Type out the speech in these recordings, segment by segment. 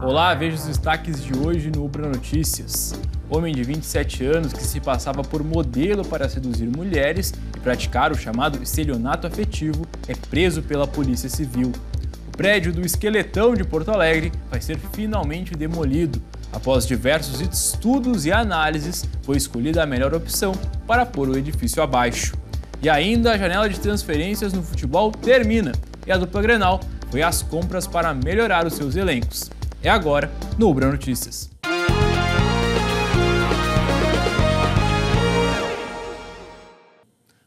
Olá, veja os destaques de hoje no Ubra Notícias. Homem de 27 anos que se passava por modelo para seduzir mulheres e praticar o chamado estelionato afetivo é preso pela Polícia Civil. O prédio do Esqueletão de Porto Alegre vai ser finalmente demolido. Após diversos estudos e análises, foi escolhida a melhor opção para pôr o edifício abaixo. E ainda a janela de transferências no futebol termina e a dupla Grenal foi às compras para melhorar os seus elencos. É agora, no Ubra Notícias.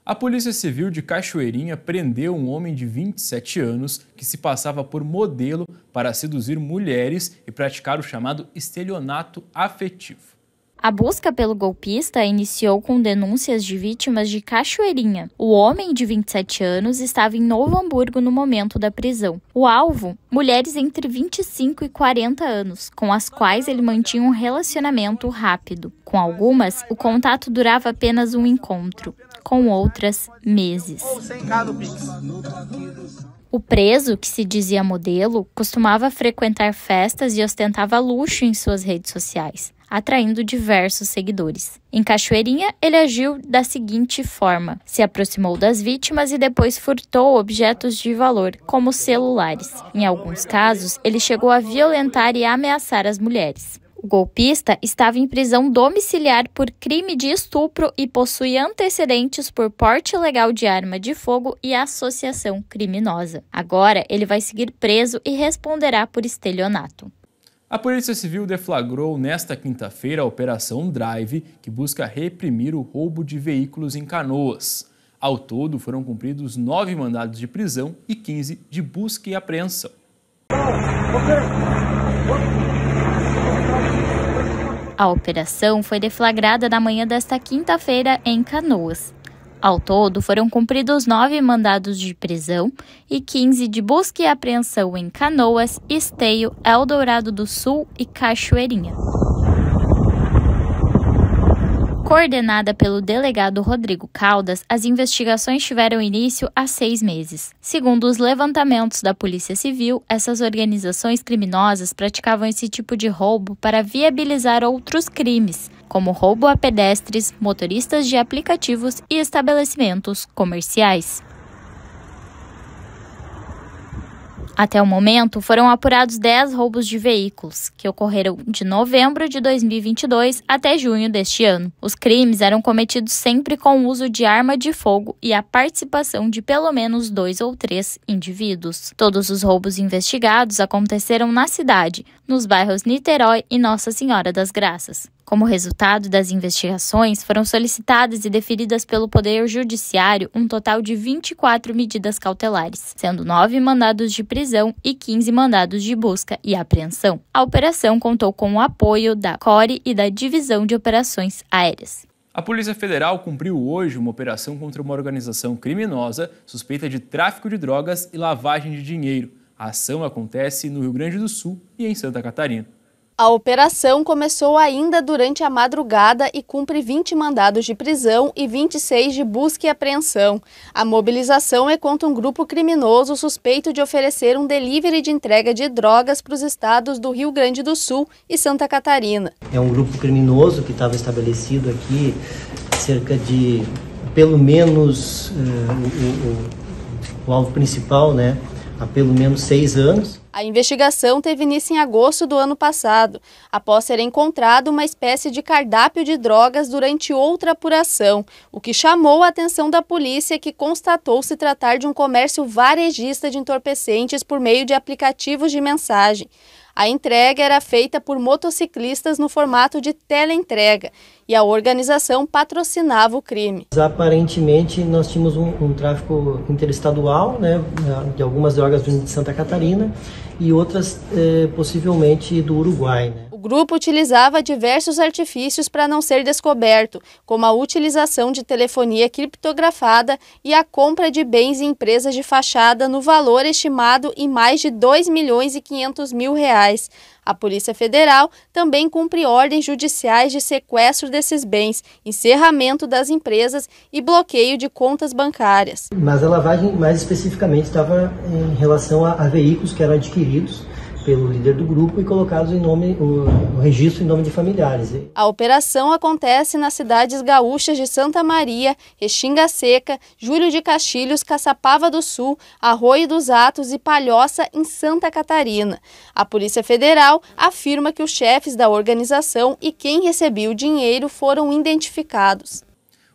A Polícia Civil de Cachoeirinha prendeu um homem de 27 anos que se passava por modelo para seduzir mulheres e praticar o chamado estelionato afetivo. A busca pelo golpista iniciou com denúncias de vítimas de Cachoeirinha. O homem, de 27 anos, estava em Novo Hamburgo no momento da prisão. O alvo, mulheres entre 25 e 40 anos, com as quais ele mantinha um relacionamento rápido. Com algumas, o contato durava apenas um encontro, com outras, meses. O preso, que se dizia modelo, costumava frequentar festas e ostentava luxo em suas redes sociais atraindo diversos seguidores. Em Cachoeirinha, ele agiu da seguinte forma: se aproximou das vítimas e depois furtou objetos de valor, como celulares. Em alguns casos, ele chegou a violentar e ameaçar as mulheres. O golpista estava em prisão domiciliar por crime de estupro e possui antecedentes por porte ilegal de arma de fogo e associação criminosa. Agora ele vai seguir preso e responderá por estelionato. A Polícia Civil deflagrou nesta quinta-feira a Operação Drive, que busca reprimir o roubo de veículos em canoas. Ao todo, foram cumpridos nove mandados de prisão e 15 de busca e apreensão. A operação foi deflagrada na manhã desta quinta-feira em Canoas. Ao todo, foram cumpridos nove mandados de prisão e 15 de busca e apreensão em Canoas, Esteio, Eldorado do Sul e Cachoeirinha. Coordenada pelo delegado Rodrigo Caldas, as investigações tiveram início há seis meses. Segundo os levantamentos da Polícia Civil, essas organizações criminosas praticavam esse tipo de roubo para viabilizar outros crimes, como roubo a pedestres, motoristas de aplicativos e estabelecimentos comerciais. Até o momento, foram apurados 10 roubos de veículos, que ocorreram de novembro de 2022 até junho deste ano. Os crimes eram cometidos sempre com o uso de arma de fogo e a participação de pelo menos dois ou três indivíduos. Todos os roubos investigados aconteceram na cidade, nos bairros Niterói e Nossa Senhora das Graças. Como resultado das investigações, foram solicitadas e deferidas pelo Poder Judiciário um total de 24 medidas cautelares, sendo nove mandados de prisão e 15 mandados de busca e apreensão. A operação contou com o apoio da CORE e da Divisão de Operações Aéreas. A Polícia Federal cumpriu hoje uma operação contra uma organização criminosa suspeita de tráfico de drogas e lavagem de dinheiro. A ação acontece no Rio Grande do Sul e em Santa Catarina. A operação começou ainda durante a madrugada e cumpre 20 mandados de prisão e 26 de busca e apreensão. A mobilização é contra um grupo criminoso suspeito de oferecer um delivery de entrega de drogas para os estados do Rio Grande do Sul e Santa Catarina. É um grupo criminoso que estava estabelecido aqui cerca de, pelo menos, uh, o, o, o alvo principal, né, há pelo menos seis anos. A investigação teve início em agosto do ano passado, após ser encontrado uma espécie de cardápio de drogas durante outra apuração, o que chamou a atenção da polícia que constatou se tratar de um comércio varejista de entorpecentes por meio de aplicativos de mensagem. A entrega era feita por motociclistas no formato de teleentrega e a organização patrocinava o crime. Aparentemente, nós tínhamos um, um tráfico interestadual né, de algumas drogas de Santa Catarina e outras eh, possivelmente do Uruguai. Né? grupo utilizava diversos artifícios para não ser descoberto, como a utilização de telefonia criptografada e a compra de bens em empresas de fachada no valor estimado em mais de 2 milhões e 500 mil reais. A Polícia Federal também cumpre ordens judiciais de sequestro desses bens, encerramento das empresas e bloqueio de contas bancárias. Mas a lavagem, mais especificamente, estava em relação a, a veículos que eram adquiridos pelo líder do grupo e colocados em nome o, o registro em nome de familiares. A operação acontece nas cidades gaúchas de Santa Maria, Restinga Seca, Júlio de Castilhos, Caçapava do Sul, Arroio dos Atos e Palhoça em Santa Catarina. A Polícia Federal afirma que os chefes da organização e quem recebeu o dinheiro foram identificados.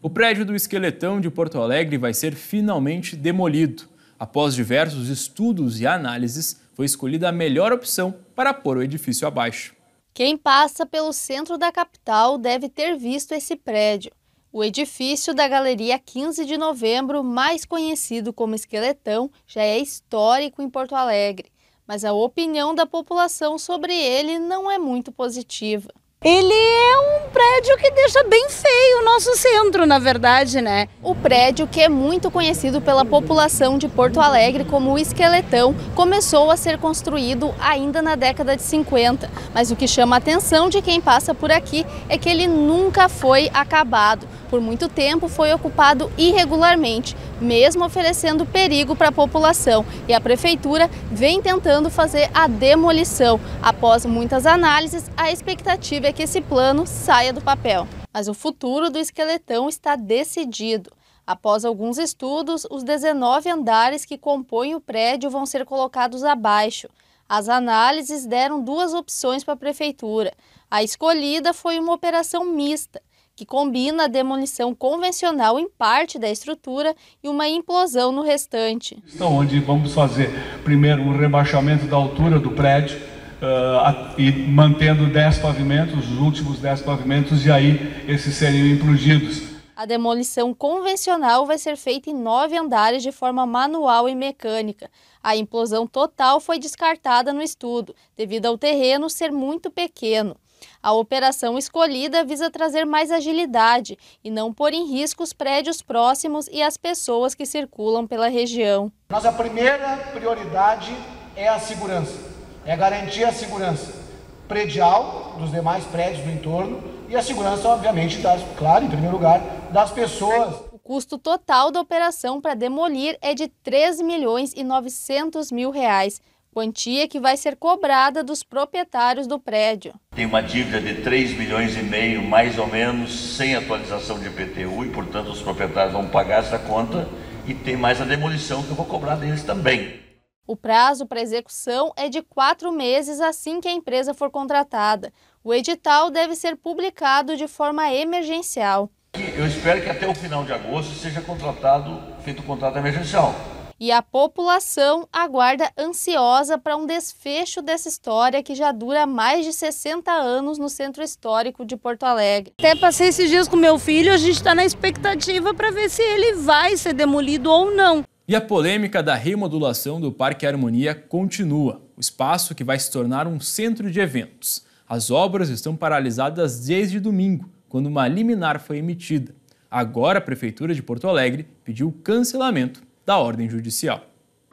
O prédio do Esqueletão de Porto Alegre vai ser finalmente demolido. Após diversos estudos e análises, foi escolhida a melhor opção para pôr o edifício abaixo. Quem passa pelo centro da capital deve ter visto esse prédio. O edifício da Galeria 15 de Novembro, mais conhecido como Esqueletão, já é histórico em Porto Alegre, mas a opinião da população sobre ele não é muito positiva. Ele é um prédio que deixa bem feio o nosso centro, na verdade, né? O prédio, que é muito conhecido pela população de Porto Alegre como o Esqueletão, começou a ser construído ainda na década de 50. Mas o que chama a atenção de quem passa por aqui é que ele nunca foi acabado por muito tempo foi ocupado irregularmente, mesmo oferecendo perigo para a população. E a Prefeitura vem tentando fazer a demolição. Após muitas análises, a expectativa é que esse plano saia do papel. Mas o futuro do esqueletão está decidido. Após alguns estudos, os 19 andares que compõem o prédio vão ser colocados abaixo. As análises deram duas opções para a prefeitura. A escolhida foi uma operação mista, que combina a demolição convencional em parte da estrutura e uma implosão no restante. Então, onde vamos fazer primeiro um rebaixamento da altura do prédio, Uh, e mantendo 10 pavimentos, os últimos 10 pavimentos, e aí esses seriam implodidos. A demolição convencional vai ser feita em nove andares de forma manual e mecânica. A implosão total foi descartada no estudo, devido ao terreno ser muito pequeno. A operação escolhida visa trazer mais agilidade e não pôr em risco os prédios próximos e as pessoas que circulam pela região. Nossa primeira prioridade é a segurança, é garantir a segurança predial dos demais prédios do entorno e a segurança, obviamente, das, claro, em primeiro lugar, das pessoas. O custo total da operação para demolir é de 3 milhões e 900 mil reais quantia que vai ser cobrada dos proprietários do prédio. Tem uma dívida de 3 milhões e meio, mais ou menos, sem atualização de IPTU e, portanto, os proprietários vão pagar essa conta e tem mais a demolição que eu vou cobrar deles também. O prazo para execução é de quatro meses assim que a empresa for contratada. O edital deve ser publicado de forma emergencial. Eu espero que até o final de agosto seja contratado, feito o contrato emergencial. E a população aguarda ansiosa para um desfecho dessa história que já dura mais de 60 anos no Centro Histórico de Porto Alegre. Até passei esses dias com meu filho, a gente está na expectativa para ver se ele vai ser demolido ou não. E a polêmica da remodulação do Parque Harmonia continua, o espaço que vai se tornar um centro de eventos. As obras estão paralisadas desde domingo, quando uma liminar foi emitida. Agora a Prefeitura de Porto Alegre pediu cancelamento da ordem judicial.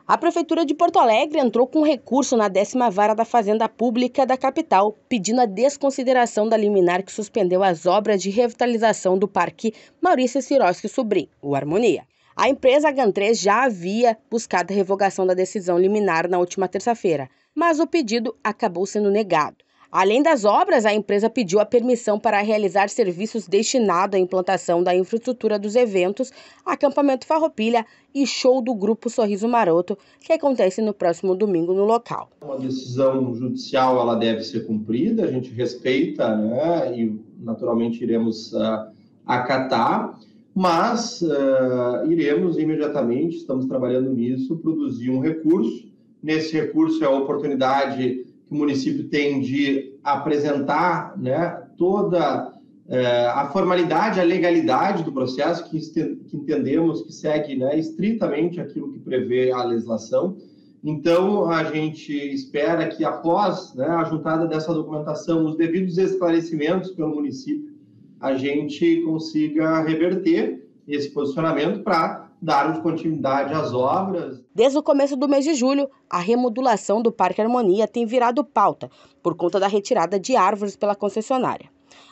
A Prefeitura de Porto Alegre entrou com recurso na décima vara da Fazenda Pública da capital, pedindo a desconsideração da liminar que suspendeu as obras de revitalização do Parque Maurício Siroski Sobrinho, o Harmonia. A empresa Gantrês já havia buscado a revogação da decisão liminar na última terça-feira, mas o pedido acabou sendo negado. Além das obras, a empresa pediu a permissão para realizar serviços destinados à implantação da infraestrutura dos eventos, acampamento Farroupilha e show do grupo Sorriso Maroto, que acontece no próximo domingo no local. Uma decisão judicial ela deve ser cumprida, a gente respeita, né? E naturalmente iremos uh, acatar mas uh, iremos imediatamente, estamos trabalhando nisso, produzir um recurso. Nesse recurso é a oportunidade que o município tem de apresentar né, toda é, a formalidade, a legalidade do processo, que, que entendemos que segue né, estritamente aquilo que prevê a legislação. Então, a gente espera que, após né, a juntada dessa documentação, os devidos esclarecimentos pelo município, a gente consiga reverter esse posicionamento para daram continuidade às obras. Desde o começo do mês de julho, a remodulação do Parque Harmonia tem virado pauta por conta da retirada de árvores pela concessionária.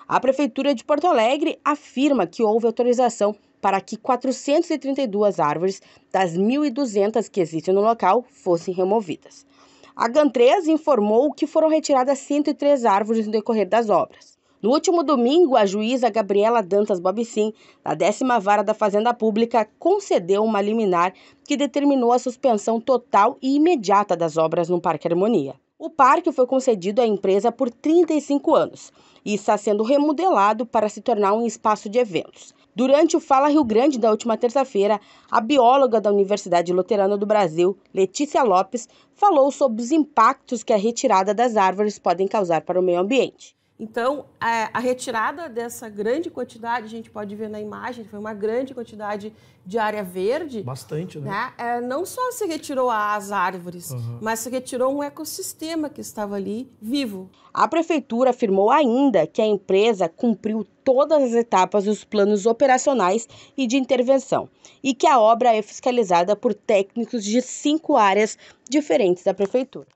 A Prefeitura de Porto Alegre afirma que houve autorização para que 432 árvores das 1.200 que existem no local fossem removidas. A GAN3 informou que foram retiradas 103 árvores no decorrer das obras. No último domingo, a juíza Gabriela Dantas Bobicim, da décima vara da Fazenda Pública, concedeu uma liminar que determinou a suspensão total e imediata das obras no Parque Harmonia. O parque foi concedido à empresa por 35 anos e está sendo remodelado para se tornar um espaço de eventos. Durante o Fala Rio Grande da última terça-feira, a bióloga da Universidade Luterana do Brasil, Letícia Lopes, falou sobre os impactos que a retirada das árvores podem causar para o meio ambiente. Então, é, a retirada dessa grande quantidade, a gente pode ver na imagem, foi uma grande quantidade de área verde. Bastante, né? né? É, não só se retirou as árvores, uhum. mas se retirou um ecossistema que estava ali vivo. A prefeitura afirmou ainda que a empresa cumpriu todas as etapas dos planos operacionais e de intervenção e que a obra é fiscalizada por técnicos de cinco áreas diferentes da prefeitura.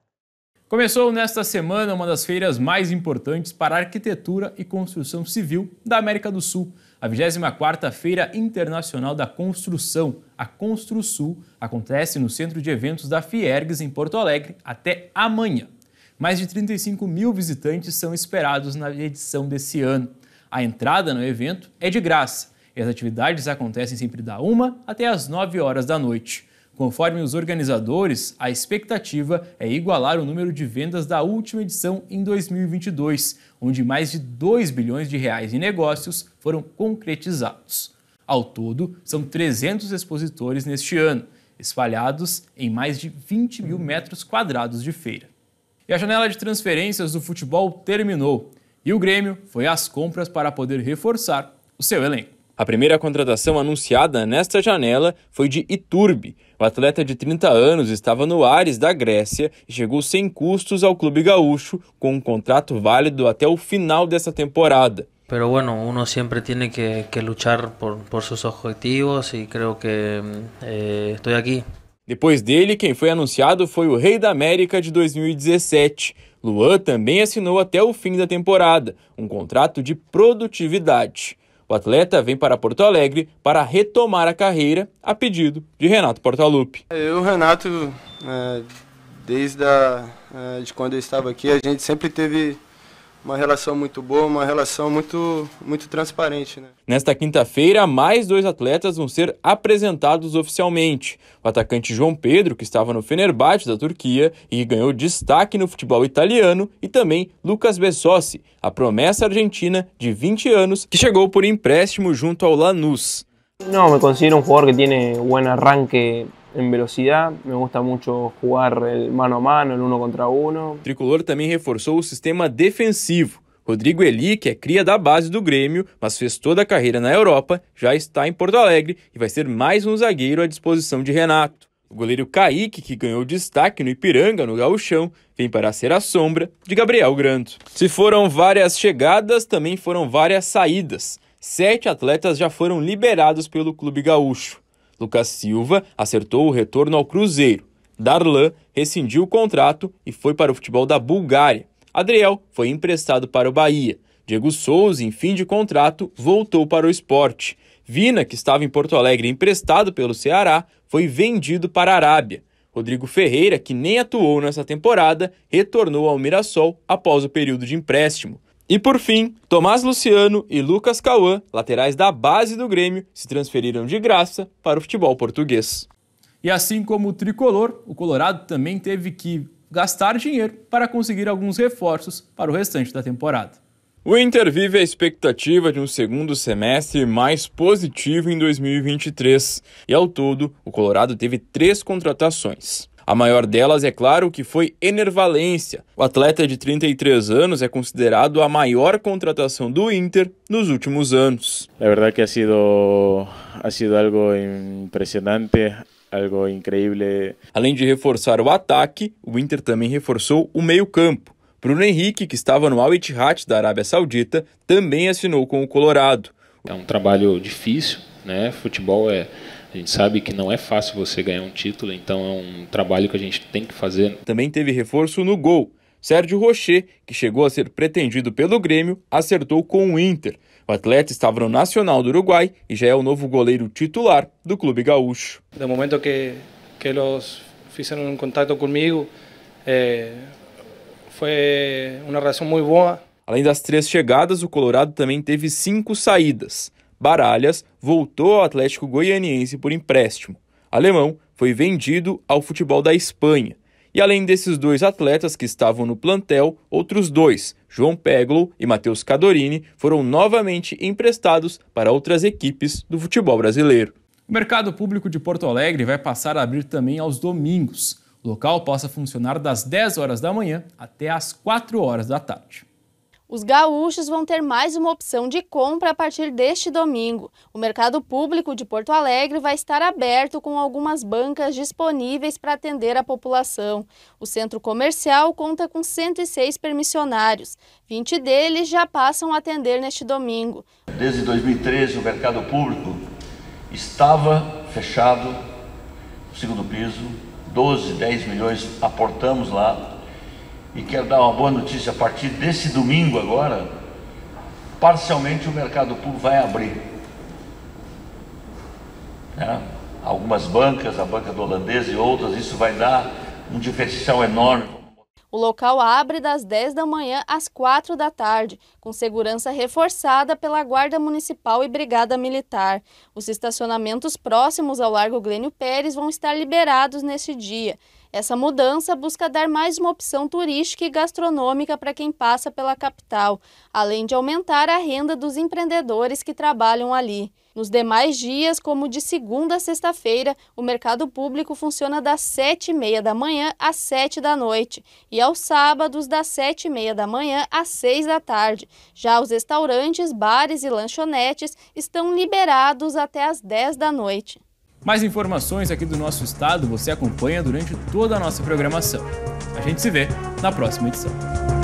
Começou nesta semana uma das feiras mais importantes para arquitetura e construção civil da América do Sul, a 24ª Feira Internacional da Construção, a ConstruSul, acontece no Centro de Eventos da Fiergs, em Porto Alegre, até amanhã. Mais de 35 mil visitantes são esperados na edição desse ano. A entrada no evento é de graça e as atividades acontecem sempre da 1 até as 9 horas da noite. Conforme os organizadores, a expectativa é igualar o número de vendas da última edição em 2022, onde mais de 2 bilhões de reais em negócios foram concretizados. Ao todo, são 300 expositores neste ano, espalhados em mais de 20 mil metros quadrados de feira. E a janela de transferências do futebol terminou, e o Grêmio foi às compras para poder reforçar o seu elenco. A primeira contratação anunciada nesta janela foi de Iturbe. O atleta de 30 anos estava no Ares da Grécia e chegou sem custos ao clube gaúcho com um contrato válido até o final dessa temporada. Pero bueno, uno siempre tiene que, que luchar por, por sus objetivos y creo que eh, estoy aquí. Depois dele, quem foi anunciado foi o Rei da América de 2017. Luan também assinou até o fim da temporada, um contrato de produtividade. O atleta vem para Porto Alegre para retomar a carreira a pedido de Renato Portaluppi. Eu, Renato, é, desde a, é, de quando eu estava aqui, a gente sempre teve uma relação muito boa, uma relação muito, muito transparente. Né? Nesta quinta-feira, mais dois atletas vão ser apresentados oficialmente. O atacante João Pedro, que estava no Fenerbahçe da Turquia e ganhou destaque no futebol italiano, e também Lucas Bessossi, a promessa argentina de 20 anos, que chegou por empréstimo junto ao Lanús. Não, me considero um jogador que tem um bom arranque em velocidade me gusta mucho jugar el mano a mano, el uno contra uno. O tricolor também reforçou o sistema defensivo. Rodrigo Eli, que é cria da base do Grêmio, mas fez toda a carreira na Europa, já está em Porto Alegre e vai ser mais um zagueiro à disposição de Renato. O goleiro Kaique, que ganhou destaque no Ipiranga, no Gauchão, vem para ser a sombra de Gabriel Grando. Se foram várias chegadas, também foram várias saídas. Sete atletas já foram liberados pelo clube gaúcho. Lucas Silva acertou o retorno ao Cruzeiro. Darlan rescindiu o contrato e foi para o futebol da Bulgária. Adriel foi emprestado para o Bahia. Diego Souza, em fim de contrato, voltou para o esporte. Vina, que estava em Porto Alegre emprestado pelo Ceará, foi vendido para a Arábia. Rodrigo Ferreira, que nem atuou nessa temporada, retornou ao Mirassol após o período de empréstimo. E por fim, Tomás Luciano e Lucas Cauã, laterais da base do Grêmio, se transferiram de graça para o futebol português. E assim como o tricolor, o Colorado também teve que gastar dinheiro para conseguir alguns reforços para o restante da temporada. O Inter vive a expectativa de um segundo semestre mais positivo em 2023 e, ao todo, o Colorado teve três contratações. A maior delas, é claro, que foi Enervalência. O atleta de 33 anos é considerado a maior contratação do Inter nos últimos anos. É verdade que ha sido, ha sido algo impressionante algo incrível. Além de reforçar o ataque, o Inter também reforçou o meio-campo. Bruno Henrique, que estava no Al Ittihad da Arábia Saudita, também assinou com o Colorado. É um trabalho difícil, né? Futebol é a gente sabe que não é fácil você ganhar um título, então é um trabalho que a gente tem que fazer. Também teve reforço no gol. Sérgio Rocher, que chegou a ser pretendido pelo Grêmio, acertou com o Inter. O atleta estava no Nacional do Uruguai e já é o novo goleiro titular do clube gaúcho. No momento que que eles fizeram um contato comigo, eh, foi uma reação muito boa. Além das três chegadas, o Colorado também teve cinco saídas. Baralhas voltou ao Atlético Goianiense por empréstimo. Alemão foi vendido ao futebol da Espanha. E além desses dois atletas que estavam no plantel, outros dois, João Peglo e Matheus Cadorini, foram novamente emprestados para outras equipes do futebol brasileiro. O mercado público de Porto Alegre vai passar a abrir também aos domingos. O local passa a funcionar das 10 horas da manhã até às 4 horas da tarde. Os gaúchos vão ter mais uma opção de compra a partir deste domingo. O mercado público de Porto Alegre vai estar aberto com algumas bancas disponíveis para atender a população. O centro comercial conta com 106 permissionários. 20 deles já passam a atender neste domingo. Desde 2013, o mercado público estava fechado, segundo piso, 12, 10 milhões aportamos lá e quero dar uma boa notícia, a partir desse domingo agora, parcialmente o mercado público vai abrir. Né? Algumas bancas, a banca do holandês e outras, isso vai dar um diferencial enorme. O local abre das 10 da manhã às 4 da tarde, com segurança reforçada pela Guarda Municipal e Brigada Militar. Os estacionamentos próximos ao Largo Glênio Pérez vão estar liberados neste dia. Essa mudança busca dar mais uma opção turística e gastronômica para quem passa pela capital, além de aumentar a renda dos empreendedores que trabalham ali. Nos demais dias, como de segunda a sexta-feira, o mercado público funciona das sete e meia da manhã às 7 da noite e aos sábados das sete e meia da manhã às 6 da tarde. Já os restaurantes, bares e lanchonetes estão liberados até às 10 da noite. Mais informações aqui do nosso estado você acompanha durante toda a nossa programação. A gente se vê na próxima edição.